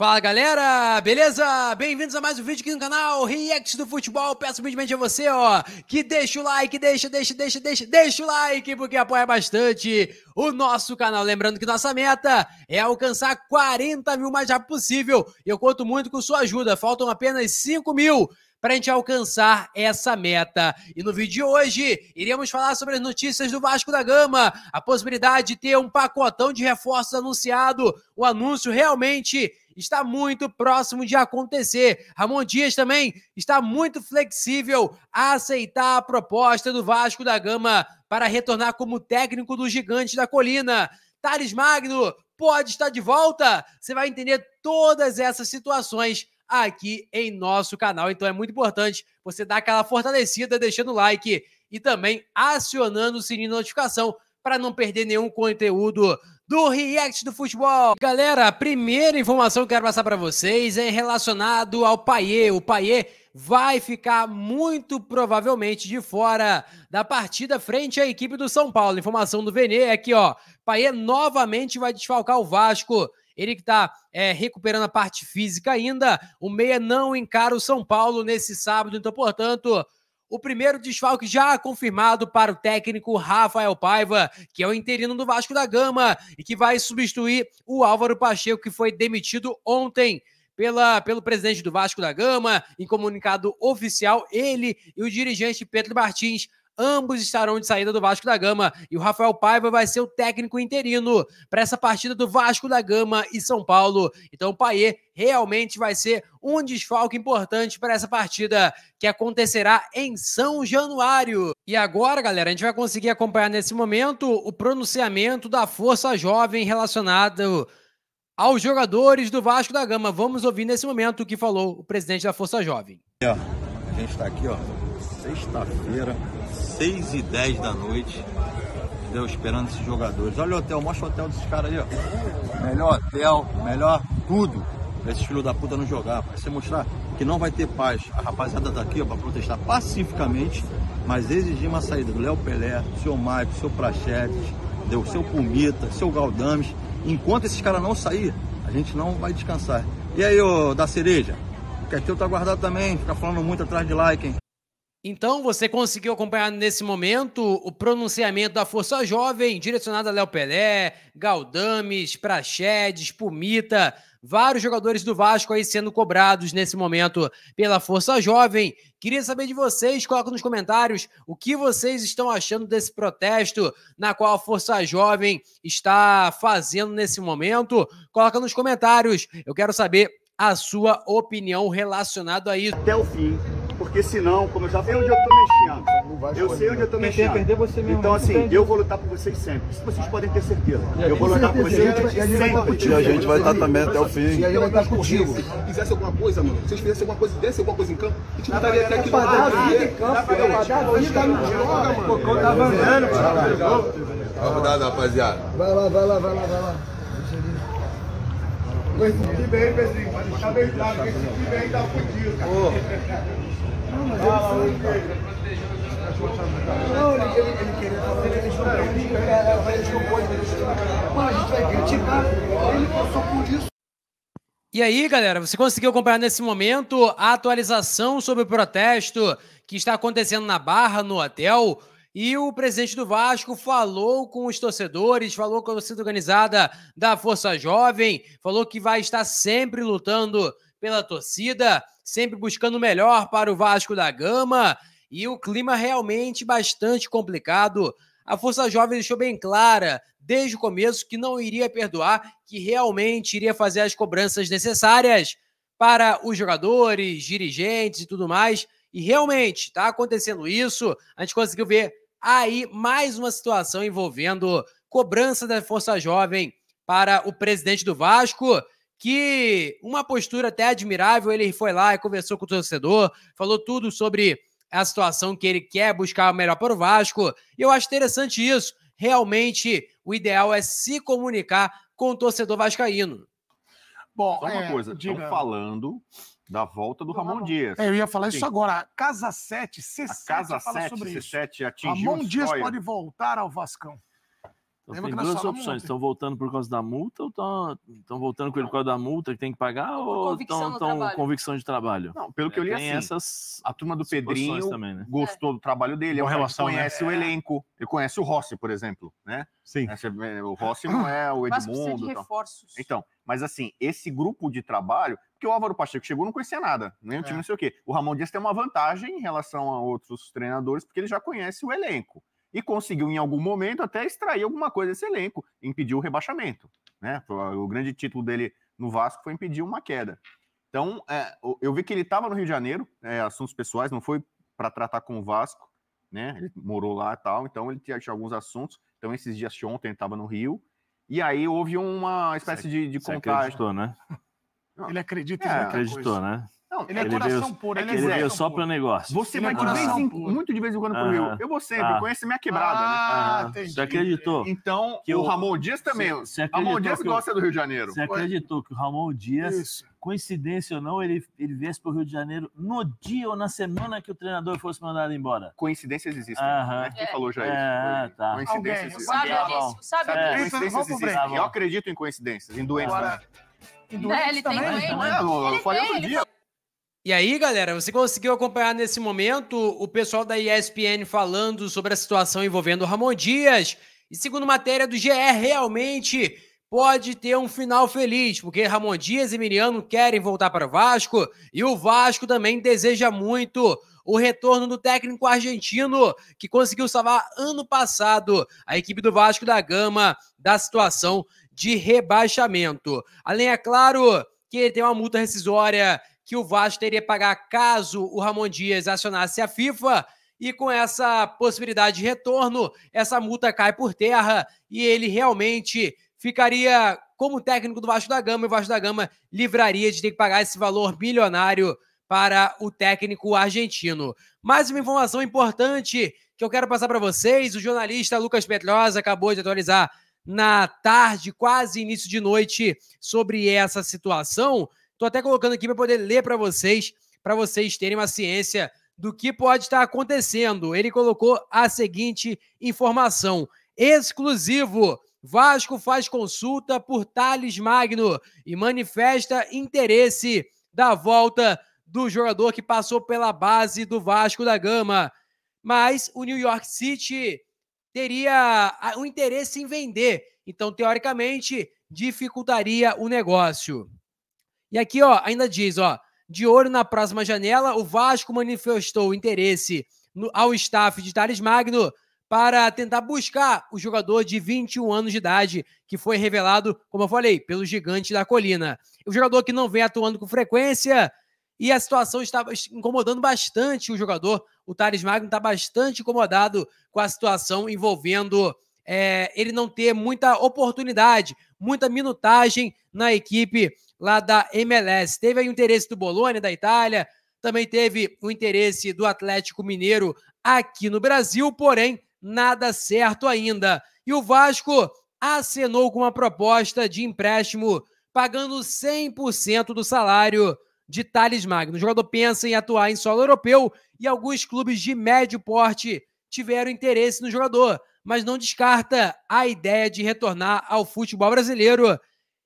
Fala galera, beleza? Bem-vindos a mais um vídeo aqui no canal React do Futebol. Peço humildemente a você, ó, que deixa o like, deixa, deixa, deixa, deixa, deixa o like, porque apoia bastante o nosso canal. Lembrando que nossa meta é alcançar 40 mil o mais rápido possível. Eu conto muito com sua ajuda, faltam apenas 5 mil para a gente alcançar essa meta. E no vídeo de hoje, iremos falar sobre as notícias do Vasco da Gama, a possibilidade de ter um pacotão de reforços anunciado, o anúncio realmente está muito próximo de acontecer. Ramon Dias também está muito flexível a aceitar a proposta do Vasco da Gama para retornar como técnico do Gigante da Colina. Thales Magno pode estar de volta. Você vai entender todas essas situações aqui em nosso canal. Então é muito importante você dar aquela fortalecida deixando o like e também acionando o sininho de notificação para não perder nenhum conteúdo do React do Futebol. Galera, a primeira informação que eu quero passar para vocês é relacionado ao Paier. O Paier vai ficar muito provavelmente de fora da partida frente à equipe do São Paulo. Informação do Vene é que, ó, Paier novamente vai desfalcar o Vasco. Ele que está é, recuperando a parte física ainda. O Meia não encara o São Paulo nesse sábado. Então, portanto, o primeiro desfalque já confirmado para o técnico Rafael Paiva, que é o interino do Vasco da Gama e que vai substituir o Álvaro Pacheco, que foi demitido ontem pela, pelo presidente do Vasco da Gama, em comunicado oficial, ele e o dirigente Pedro Martins Ambos estarão de saída do Vasco da Gama e o Rafael Paiva vai ser o técnico interino para essa partida do Vasco da Gama e São Paulo. Então o Paier realmente vai ser um desfalque importante para essa partida que acontecerá em São Januário. E agora, galera, a gente vai conseguir acompanhar nesse momento o pronunciamento da Força Jovem relacionado aos jogadores do Vasco da Gama. Vamos ouvir nesse momento o que falou o presidente da Força Jovem. a gente está aqui, ó, sexta-feira 6 e 10 da noite, entendeu? Esperando esses jogadores. Olha o hotel, mostra o hotel desses caras ali, ó. Melhor hotel, melhor tudo pra esses filhos da puta não jogar. Pra você mostrar que não vai ter paz. A rapaziada tá aqui, ó, pra protestar pacificamente, mas exigir uma saída do Léo Pelé, do seu Maico, do seu Prachetes, do seu Pumita, do seu Galdames. Enquanto esses caras não sair, a gente não vai descansar. E aí, ô, da cereja? O que é teu tá guardado também, fica falando muito atrás de like, hein? Então, você conseguiu acompanhar nesse momento o pronunciamento da Força Jovem direcionada a Léo Pelé, Galdames, Praxedes, Pumita, vários jogadores do Vasco aí sendo cobrados nesse momento pela Força Jovem. Queria saber de vocês, coloca nos comentários o que vocês estão achando desse protesto na qual a Força Jovem está fazendo nesse momento. Coloca nos comentários, eu quero saber a sua opinião relacionada a isso. Até o fim porque senão, como eu já sei onde eu tô mexendo, então, eu sei onde eu tô mexendo. Perder, é você mesmo então, né? assim, eu vou lutar por vocês sempre. Isso vocês podem ter certeza. Eu vou lutar por vocês sempre. E a gente vai estar também até o fim. E a gente vai estar contigo. Se fizesse alguma coisa, mano, se vocês fizessem alguma coisa, desse alguma coisa em campo, a gente não estaria até aqui do lado. Né? Tá dar, rapaziada. Vai lá, vai lá, vai lá, vai lá. Com esse Pedrinho, bem claro que esse tá fudido, cara. Não, mas ele cara. Não, ele, queria fazer, ele ele a gente vai criticar, ele passou por isso. E aí, galera, você conseguiu acompanhar nesse momento a atualização sobre o protesto que está acontecendo na Barra, no hotel? E o presidente do Vasco falou com os torcedores, falou com a torcida organizada da Força Jovem, falou que vai estar sempre lutando pela torcida, sempre buscando o melhor para o Vasco da Gama. E o clima realmente bastante complicado. A Força Jovem deixou bem clara desde o começo que não iria perdoar, que realmente iria fazer as cobranças necessárias para os jogadores, dirigentes e tudo mais. E realmente está acontecendo isso. A gente conseguiu ver aí mais uma situação envolvendo cobrança da Força Jovem para o presidente do Vasco, que uma postura até admirável, ele foi lá e conversou com o torcedor, falou tudo sobre a situação que ele quer buscar o melhor para o Vasco. E eu acho interessante isso. Realmente, o ideal é se comunicar com o torcedor vascaíno. Bom, Só uma é, coisa, Estou estão falando da volta do, então, tá Ramon, Ramon, Dias. É, eu ia falar Sim. isso agora. Casa 7, C7, a Casa 7, sobre C7 isso. Ramon Dias pode voltar ao Vascão. Então, tem é, duas é opções: estão voltando por causa da multa ou estão voltando com ele por causa da multa que tem que pagar ou estão com convicção de trabalho? Não, pelo é, que eu li, assim, essas a turma do Pedrinho também, né? gostou é. do trabalho dele, é ele né? conhece né? o elenco, ele conhece o Rossi, por exemplo, né? Sim. o Rossi não é o Edmundo. Mas reforços. Então, mas assim, esse grupo de trabalho, porque o Álvaro Pacheco chegou não conhecia nada, nem o time, é. não sei o quê. O Ramon Dias tem uma vantagem em relação a outros treinadores, porque ele já conhece o elenco e conseguiu, em algum momento, até extrair alguma coisa desse elenco, impedir o rebaixamento. Né? O grande título dele no Vasco foi impedir uma queda. Então, é, eu vi que ele estava no Rio de Janeiro, é, assuntos pessoais, não foi para tratar com o Vasco, né? Ele morou lá e tal, então ele tinha, tinha alguns assuntos. Então, esses dias de ontem ele estava no Rio, e aí houve uma espécie você, de, de contágio. Acreditou, né? Ele acredita é, acreditou, coisa. né? Não, ele, é ele é coração veio, puro, é ele, é ele é veio só para negócio. Você ele vai é de vez em, puro. muito de vez em quando pro Rio. Eu vou sempre, ah, conhece minha quebrada. Né? Ah, né? entendi. Você acreditou? Então, que o Ramon Dias também. Você, você Ramon Dias gosta eu, do Rio de Janeiro. Você acreditou que o Ramon Dias, Isso. coincidência ou não, ele, ele viesse pro Rio de Janeiro no dia ou na semana que o treinador fosse mandado embora? Coincidências existem. Né? Quem falou já isso? Tá. Coincidências existem. Sabe disso, sabe disso. Eu acredito em coincidências, em doenças. Em doenças ele também? tem doente. Né? Né? eu falei outro dia. E aí, galera, você conseguiu acompanhar nesse momento o pessoal da ESPN falando sobre a situação envolvendo o Ramon Dias. E segundo matéria do GE, realmente pode ter um final feliz, porque Ramon Dias e Miriano querem voltar para o Vasco e o Vasco também deseja muito o retorno do técnico argentino que conseguiu salvar ano passado a equipe do Vasco da Gama da situação de rebaixamento. Além, é claro, que ele tem uma multa rescisória que o Vasco teria que pagar caso o Ramon Dias acionasse a FIFA. E com essa possibilidade de retorno, essa multa cai por terra e ele realmente ficaria como técnico do Vasco da Gama. E o Vasco da Gama livraria de ter que pagar esse valor bilionário para o técnico argentino. Mais uma informação importante que eu quero passar para vocês: o jornalista Lucas Petrosa acabou de atualizar na tarde, quase início de noite, sobre essa situação. Tô até colocando aqui para poder ler para vocês, para vocês terem uma ciência do que pode estar acontecendo. Ele colocou a seguinte informação: exclusivo. Vasco faz consulta por Thales Magno e manifesta interesse da volta do jogador que passou pela base do Vasco da Gama. Mas o New York City teria o ah, um interesse em vender, então, teoricamente, dificultaria o negócio. E aqui, ó, ainda diz, ó, de olho na próxima janela, o Vasco manifestou interesse no, ao staff de Thales Magno para tentar buscar o jogador de 21 anos de idade, que foi revelado, como eu falei, pelo gigante da colina. O jogador que não vem atuando com frequência e a situação estava incomodando bastante o jogador. O Thales Magno está bastante incomodado com a situação envolvendo é, ele não ter muita oportunidade, muita minutagem na equipe lá da MLS. Teve aí o interesse do Bolonha da Itália, também teve o interesse do Atlético Mineiro aqui no Brasil, porém nada certo ainda. E o Vasco acenou com uma proposta de empréstimo, pagando 100% do salário de Thales Magno. O jogador pensa em atuar em solo europeu e alguns clubes de médio porte tiveram interesse no jogador, mas não descarta a ideia de retornar ao futebol brasileiro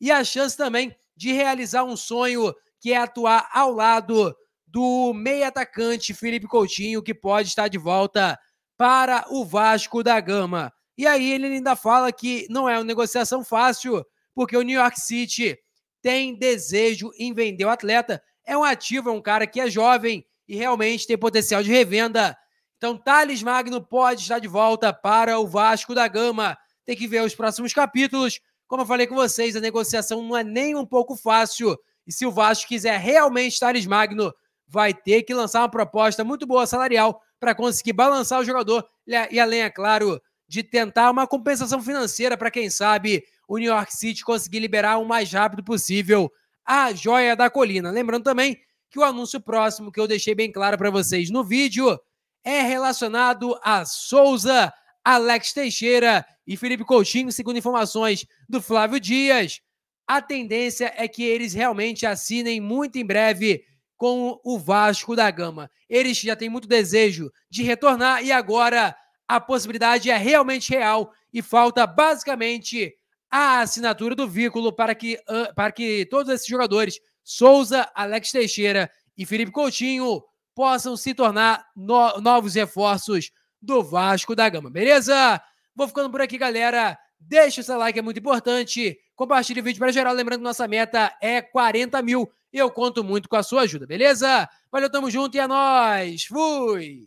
e a chance também de realizar um sonho que é atuar ao lado do meio atacante Felipe Coutinho, que pode estar de volta para o Vasco da Gama. E aí ele ainda fala que não é uma negociação fácil, porque o New York City tem desejo em vender o atleta. É um ativo, é um cara que é jovem e realmente tem potencial de revenda. Então, Thales Magno pode estar de volta para o Vasco da Gama. Tem que ver os próximos capítulos. Como eu falei com vocês, a negociação não é nem um pouco fácil. E se o Vasco quiser realmente Thales Magno, vai ter que lançar uma proposta muito boa salarial para conseguir balançar o jogador é, e, além, é claro, de tentar uma compensação financeira para quem sabe o New York City conseguir liberar o mais rápido possível a joia da colina. Lembrando também que o anúncio próximo que eu deixei bem claro para vocês no vídeo é relacionado a Souza Alex Teixeira e Felipe Coutinho, segundo informações do Flávio Dias. A tendência é que eles realmente assinem muito em breve com o Vasco da Gama. Eles já têm muito desejo de retornar e agora a possibilidade é realmente real e falta basicamente a assinatura do vínculo para que, ah, para que todos esses jogadores, Souza, Alex Teixeira e Felipe Coutinho, possam se tornar no, novos reforços do Vasco da Gama, beleza? Vou ficando por aqui, galera. Deixa o seu like, é muito importante. Compartilhe o vídeo para geral. Lembrando que nossa meta é 40 mil. E eu conto muito com a sua ajuda, beleza? Valeu, tamo junto e é nóis. Fui!